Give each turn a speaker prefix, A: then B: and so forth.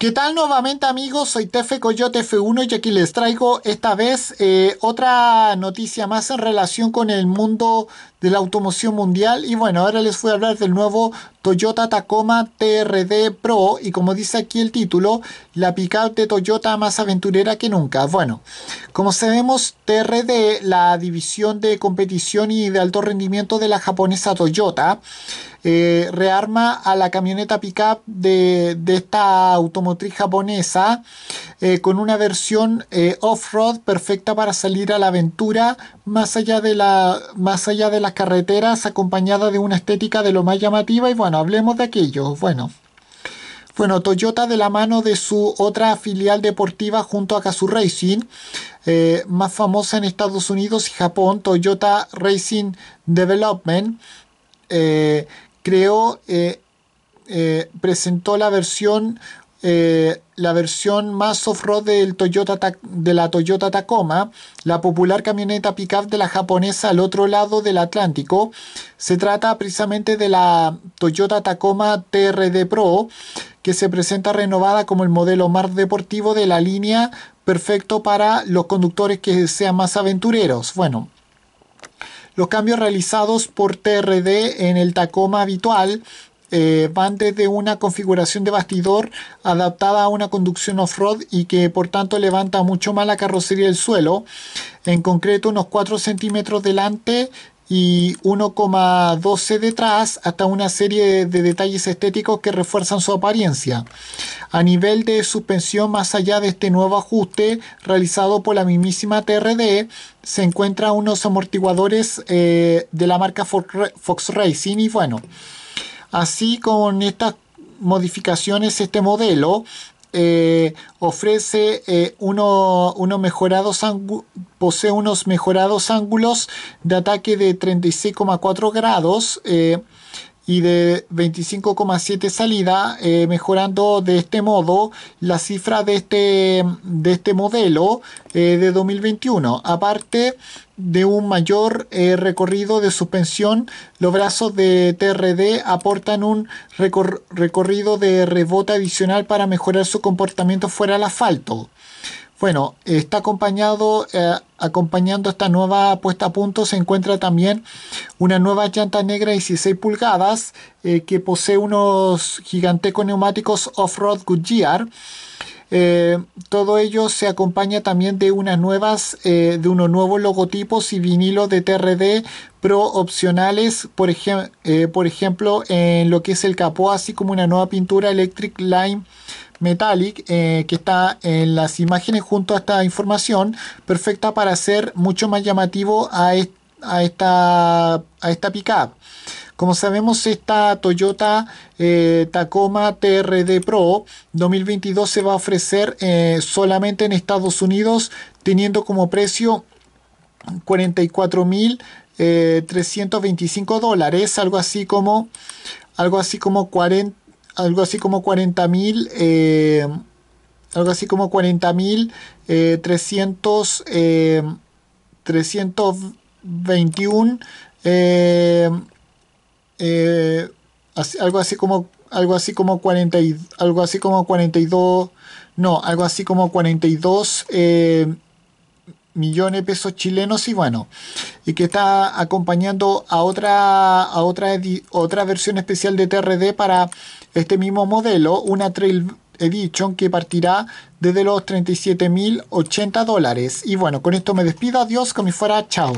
A: ¿Qué tal nuevamente amigos? Soy Tefe Coyote F1 y aquí les traigo esta vez eh, otra noticia más en relación con el mundo de la automoción mundial y bueno, ahora les voy a hablar del nuevo Toyota Tacoma TRD Pro y como dice aquí el título, la pickup de Toyota más aventurera que nunca. Bueno, como sabemos, TRD, la división de competición y de alto rendimiento de la japonesa Toyota, eh, rearma a la camioneta pickup de, de esta automotriz japonesa eh, con una versión eh, off-road perfecta para salir a la aventura más allá, de la, más allá de las carreteras, acompañada de una estética de lo más llamativa. Y bueno, hablemos de aquello. Bueno. Bueno, Toyota de la mano de su otra filial deportiva junto a Kazoo Racing, eh, más famosa en Estados Unidos y Japón, Toyota Racing Development, eh, creó, presentó la versión eh, la versión más off-road de la Toyota Tacoma, la popular camioneta pickup de la japonesa al otro lado del Atlántico. Se trata precisamente de la Toyota Tacoma TRD Pro, que se presenta renovada como el modelo más deportivo de la línea, perfecto para los conductores que sean más aventureros. Bueno. Los cambios realizados por TRD en el Tacoma habitual eh, van desde una configuración de bastidor adaptada a una conducción off-road y que por tanto levanta mucho más la carrocería del suelo, en concreto unos 4 centímetros delante y 1,12 detrás hasta una serie de detalles estéticos que refuerzan su apariencia. A nivel de suspensión, más allá de este nuevo ajuste realizado por la mismísima TRD, se encuentran unos amortiguadores eh, de la marca Fox Racing y bueno, Así en estas modificaciones, este modelo eh, ofrece eh, posee unos mejorados ángulos de ataque de 36,4 grados. Eh, y de 25,7 salida, eh, mejorando de este modo la cifra de este, de este modelo eh, de 2021. Aparte de un mayor eh, recorrido de suspensión, los brazos de TRD aportan un recorrido de rebote adicional para mejorar su comportamiento fuera del asfalto. Bueno, está acompañado, eh, acompañando esta nueva puesta a punto se encuentra también una nueva llanta negra 16 pulgadas eh, que posee unos gigantecos neumáticos off-road Goodyear. Eh, todo ello se acompaña también de unas nuevas, de unos nuevos logotipos y vinilos de TRD Pro opcionales, por, por ejemplo, en lo que es el capó, así como una nueva pintura Electric Line Metallic, eh, que está en las imágenes junto a esta información, perfecta para hacer mucho más llamativo a, a esta, a esta pickup. Como sabemos, esta Toyota eh, Tacoma TRD Pro 2022 se va a ofrecer eh, solamente en Estados Unidos, teniendo como precio 44.325 dólares, algo así como algo así como 40 algo así como 40.000 eh, algo así como 40.000 eh, 300 eh, 321 eh, eh, así, algo así como algo así como 40 algo así como 42 no algo así como 42 millones de pesos chilenos y bueno, y que está acompañando a otra, a otra, otra versión especial de TRD para este mismo modelo, una Trail Edition que partirá desde los 37.080 dólares. Y bueno, con esto me despido, adiós, como si fuera, chao.